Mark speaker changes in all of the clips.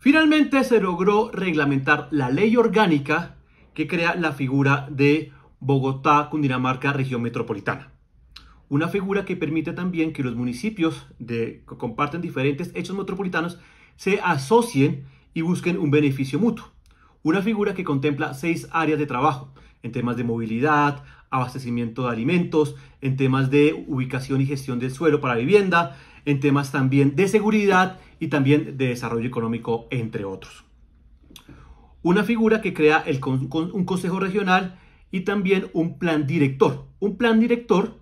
Speaker 1: Finalmente se logró reglamentar la ley orgánica que crea la figura de Bogotá, Cundinamarca, región metropolitana. Una figura que permite también que los municipios que comparten diferentes hechos metropolitanos se asocien y busquen un beneficio mutuo. Una figura que contempla seis áreas de trabajo, en temas de movilidad, abastecimiento de alimentos, en temas de ubicación y gestión del suelo para vivienda, en temas también de seguridad y también de desarrollo económico, entre otros. Una figura que crea un consejo regional y también un plan director. Un plan director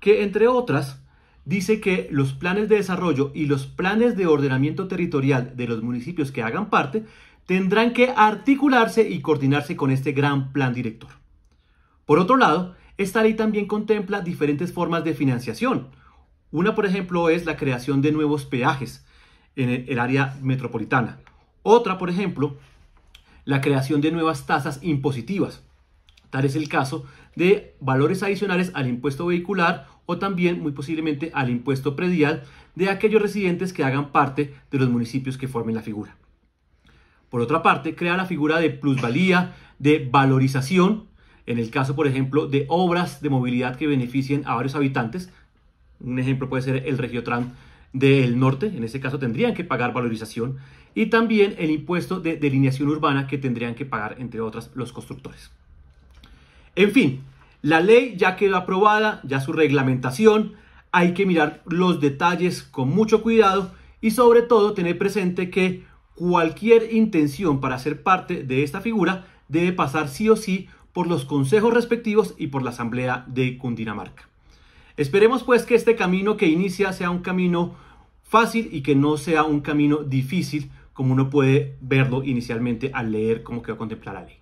Speaker 1: que, entre otras, dice que los planes de desarrollo y los planes de ordenamiento territorial de los municipios que hagan parte tendrán que articularse y coordinarse con este gran plan director. Por otro lado, esta ley también contempla diferentes formas de financiación. Una, por ejemplo, es la creación de nuevos peajes en el área metropolitana. Otra, por ejemplo, la creación de nuevas tasas impositivas. Tal es el caso de valores adicionales al impuesto vehicular o también, muy posiblemente, al impuesto predial de aquellos residentes que hagan parte de los municipios que formen la figura. Por otra parte, crea la figura de plusvalía, de valorización en el caso, por ejemplo, de obras de movilidad que beneficien a varios habitantes, un ejemplo puede ser el Regiotran del norte, en ese caso tendrían que pagar valorización, y también el impuesto de delineación urbana que tendrían que pagar, entre otras, los constructores. En fin, la ley ya quedó aprobada, ya su reglamentación, hay que mirar los detalles con mucho cuidado y sobre todo tener presente que cualquier intención para ser parte de esta figura debe pasar sí o sí por los consejos respectivos y por la Asamblea de Cundinamarca. Esperemos pues que este camino que inicia sea un camino fácil y que no sea un camino difícil como uno puede verlo inicialmente al leer cómo quedó contemplar la ley.